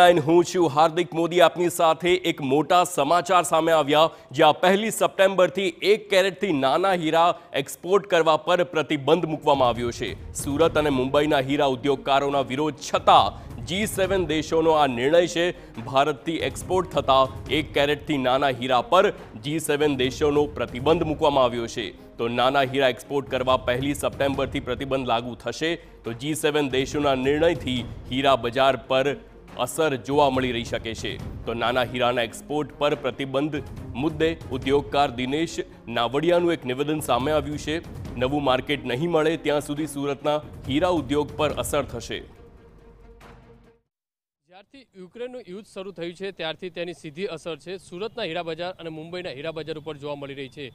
nine હું છું હાર્દિક મોદી આપની સાથે એક મોટા સમાચાર સામે આવ્યા જ્યાં પહેલી સપ્ટેમ્બરથી એક કેરેટથી નાના હીરા એક્સપોર્ટ કરવા પર પ્રતિબંધ મૂકવામાં આવ્યો છે સુરત અને મુંબઈના હીરા ઉદ્યોગકારોના વિરોધ છતાં જી સેવન દેશોનો આ નિર્ણય છે ભારતથી એક્સપોર્ટ થતા એક કેરેટથી નાના હીરા પર જી સેવન દેશોનો પ્રતિબંધ મૂકવામાં આવ્યો છે તો નાના હીરા એક્સપોર્ટ કરવા પહેલી સપ્ટેમ્બરથી પ્રતિબંધ લાગુ થશે તો જી સેવન દેશોના નિર્ણયથી હીરા બજાર પર અસર જોવા મળી રહી શકે છે તો નાના હીરાના એક્સપોર્ટ પર પ્રતિબંધ મુદ્દે ઉદ્યોગકાર દિનેશ નાવડિયાનું એક નિવેદન સામે આવ્યું છે નવું માર્કેટ નહીં મળે ત્યાં સુધી સુરતના હીરા ઉદ્યોગ પર અસર થશે જ્યારથી યુક્રેનનું યુદ્ધ શરૂ થયું છે ત્યારથી તેની સીધી અસર છે સુરતના હીરા બજાર અને મુંબઈના હીરા બજાર ઉપર જોવા મળી રહી છે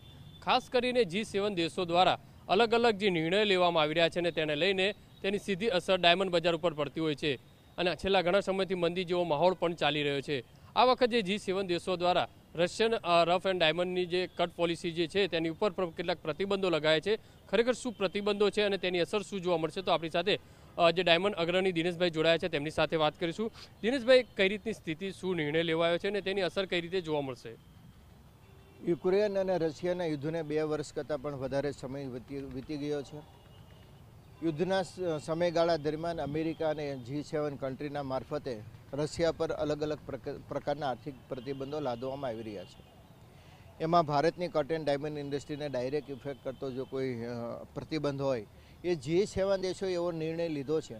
ખાસ કરીને જી સેવન દેશો દ્વારા અલગ અલગ જે નિર્ણય લેવામાં આવી રહ્યા છે ને તેને લઈને તેની સીધી અસર ડાયમંડ બજાર ઉપર પડતી હોય છે અને છેલ્લા ઘણા સમયથી મંદી જેવો માહોલ પણ ચાલી રહ્યો છે આ વખત જે જી સેવન દેશો દ્વારા રશિયન રફ એન્ડ ડાયમંડની જે કટ પોલિસી જે છે તેની ઉપર કેટલાક પ્રતિબંધો લગાયા છે ખરેખર શું પ્રતિબંધો છે અને તેની અસર શું જોવા મળશે તો આપણી સાથે જે ડાયમંડ અગ્રણી દિનેશભાઈ જોડાયા છે તેમની સાથે વાત કરીશું દિનેશભાઈ કઈ રીતની સ્થિતિ શું નિર્ણય લેવાયો છે અને તેની અસર કઈ રીતે જોવા મળશે યુક્રેન અને રશિયાના યુદ્ધને બે વર્ષ કરતાં પણ વધારે સમય વીતી ગયો છે યુદ્ધના સમયગાળા દરમિયાન અમેરિકા અને જી સેવન કન્ટ્રીના મારફતે રશિયા પર અલગ અલગ પ્રકારના આર્થિક પ્રતિબંધો લાદવામાં આવી રહ્યા છે એમાં ભારતની કટન ડાયમંડ ઇન્ડસ્ટ્રીને ડાયરેક્ટ ઇફેક્ટ કરતો જો કોઈ પ્રતિબંધ હોય એ જી સેવન દેશોએ એવો નિર્ણય લીધો છે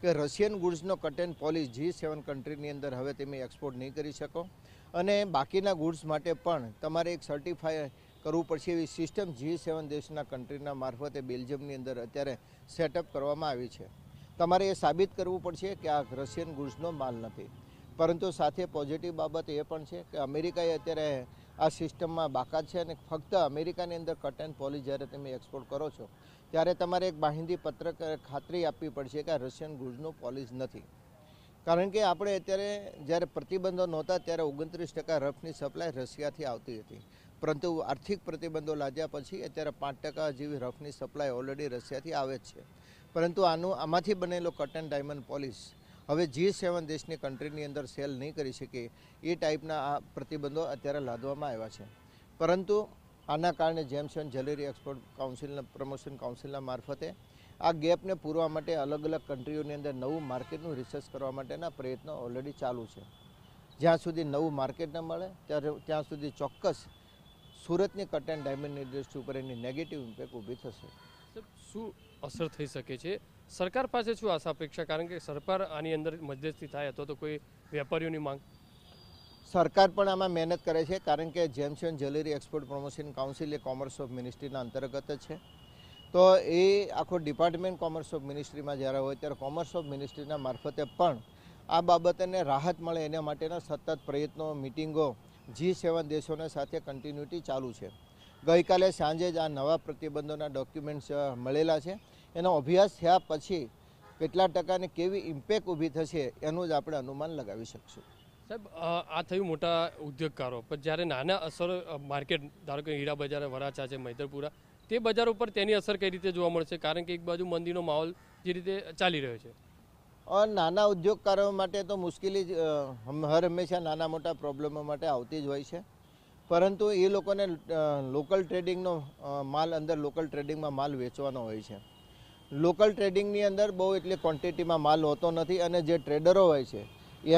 કે રશિયન ગુડ્સનો કટન પોલિસ જી સેવન કન્ટ્રીની અંદર હવે તમે એક્સપોર્ટ નહીં કરી શકો અને બાકીના ગુડ્સ માટે પણ તમારે એક સર્ટિફાઈ કરવું પડશે એવી સિસ્ટમ જી સેવન દેશના કન્ટ્રીના મારફતે બેલ્જિયમની અંદર અત્યારે સેટઅપ કરવામાં આવી છે તમારે એ સાબિત કરવું પડશે કે આ રશિયન ગુડ્સનો માલ નથી પરંતુ સાથે પોઝિટિવ બાબત એ પણ છે કે અમેરિકાએ અત્યારે આ સિસ્ટમમાં બાકાત છે અને ફક્ત અમેરિકાની અંદર કટ એન્ડ પોલિસ જ્યારે તમે એક્સપોર્ટ કરો છો ત્યારે તમારે એક બાહિંદી પત્રક ખાતરી આપવી પડશે કે આ રશિયન ગુડ્સનું પોલિસ નથી કારણ કે આપણે અત્યારે જ્યારે પ્રતિબંધો નહોતા ત્યારે ઓગણત્રીસ ટકા રફની સપ્લાય રશિયાથી આવતી હતી પરંતુ આર્થિક પ્રતિબંધો લાદ્યા પછી અત્યારે પાંચ ટકા જેવી રફની સપ્લાય ઓલરેડી રશિયાથી આવે જ છે પરંતુ આનું આમાંથી બનેલો કટન ડાયમંડ પોલિસ હવે જી સેવન દેશની કન્ટ્રીની અંદર સેલ નહીં કરી શકે એ ટાઈપના આ પ્રતિબંધો અત્યારે લાદવામાં આવ્યા છે પરંતુ આના કારણે જેમ જેમ્સન જ્વેલરી એક્સપોર્ટ કાઉન્સિલના પ્રમોશન કાઉન્સિલના મારફતે આ ગેપને પૂરવા માટે અલગ અલગ કન્ટ્રીઓની અંદર નવું માર્કેટનું રિસર્ચ કરવા માટેના પ્રયત્નો ઓલરેડી ચાલુ છે જ્યાં સુધી નવું માર્કેટ ન મળે ત્યારે ત્યાં સુધી ચોક્કસ સુરતની કટ એન્ડ ડાયમંડ ઇન્ડસ્ટ્રી ઉપર એની નેગેટિવ ઇમ્પેક્ટ ઊભી થશે શું અસર થઈ શકે છે સરકાર પાસે શું આશા અપેક્ષા કારણ કે સરકાર આની અંદર મધ્યસ્થી થાય અથવા તો કોઈ વેપારીઓની માંગ સરકાર પણ આમાં મહેનત કરે છે કારણ કે gems and jewellery export promotion council એ કોમર્સ ઓફ મિનિસ્ટ્રીના અંતર્ગત છે તો એ આખો ડિપાર્ટમેન્ટ કોમર્સ ઓફ મિનિસ્ટ્રીમાં જ્યારે હોય ત્યારે કોમર્સ ઓફ મિનિસ્ટ્રીના મારફતે પણ આ બાબતને રાહત મળે એના માટેના સતત પ્રયત્નો મિટિંગો જી સેવન દેશોને સાથે કન્ટિન્યુટી ચાલુ છે ગઈકાલે સાંજે જ આ નવા પ્રતિબંધોના ડોક્યુમેન્ટ્સ મળેલા છે એનો અભ્યાસ થયા પછી કેટલા ટકાને કેવી ઇમ્પેક્ટ ઊભી થશે એનું જ આપણે અનુમાન લગાવી શકશું સાહેબ આ થયું મોટા ઉદ્યોગકારો પણ જ્યારે નાના અસર માર્કેટ ધારો કે હીરા બજાર વરાછા છે મૈદરપુરા તે બજાર ઉપર તેની અસર કઈ રીતે જોવા મળશે કારણ કે એક બાજુ મંદીનો માહોલ જે રીતે ચાલી રહ્યો છે અને નાના ઉદ્યોગકારો માટે તો મુશ્કેલી જ હર હંમેશા નાના મોટા પ્રોબ્લેમો માટે આવતી જ હોય છે પરંતુ એ લોકોને લોકલ ટ્રેડિંગનો માલ અંદર લોકલ ટ્રેડિંગમાં માલ વેચવાનો હોય છે લોકલ ટ્રેડિંગની અંદર બહુ એટલી ક્વોન્ટિટીમાં માલ હોતો નથી અને જે ટ્રેડરો હોય છે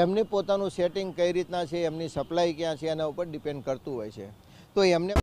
એમની પોતાનું સેટિંગ કઈ રીતના છે એમની સપ્લાય ક્યાં છે એના ઉપર ડિપેન્ડ કરતું હોય છે તો એમને